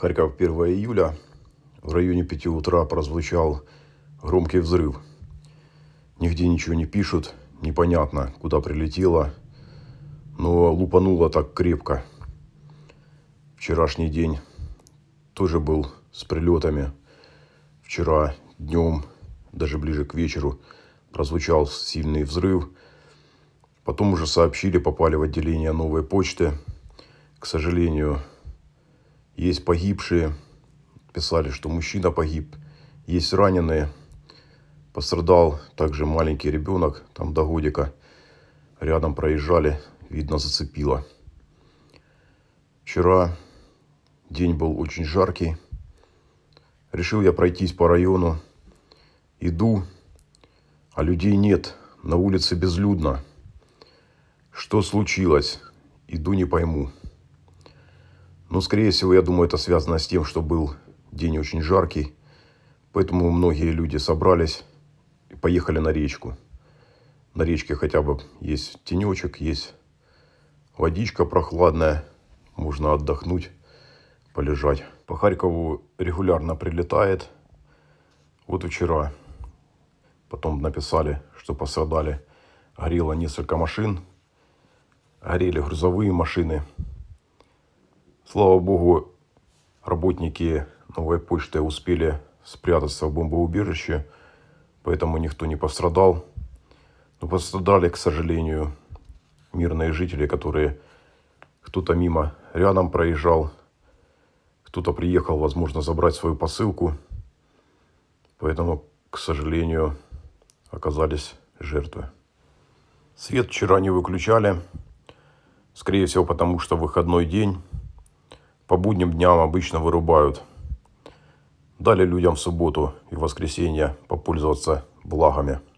Харьков, 1 июля, в районе 5 утра прозвучал громкий взрыв. Нигде ничего не пишут, непонятно, куда прилетело, но лупануло так крепко. Вчерашний день тоже был с прилетами. Вчера днем, даже ближе к вечеру, прозвучал сильный взрыв. Потом уже сообщили, попали в отделение новой почты. К сожалению, есть погибшие, писали, что мужчина погиб. Есть раненые. Пострадал также маленький ребенок, там до годика. Рядом проезжали, видно, зацепило. Вчера день был очень жаркий. Решил я пройтись по району. Иду, а людей нет, на улице безлюдно. Что случилось? Иду не пойму. Но, скорее всего, я думаю, это связано с тем, что был день очень жаркий. Поэтому многие люди собрались и поехали на речку. На речке хотя бы есть тенечек, есть водичка прохладная. Можно отдохнуть, полежать. По Харькову регулярно прилетает. Вот вчера потом написали, что пострадали. Горело несколько машин. Горели грузовые машины. Слава богу, работники новой почты успели спрятаться в бомбоубежище, поэтому никто не пострадал. Но пострадали, к сожалению, мирные жители, которые кто-то мимо рядом проезжал, кто-то приехал, возможно, забрать свою посылку. Поэтому, к сожалению, оказались жертвы. Свет вчера не выключали. Скорее всего, потому что выходной день по будним дням обычно вырубают. Дали людям в субботу и воскресенье попользоваться благами.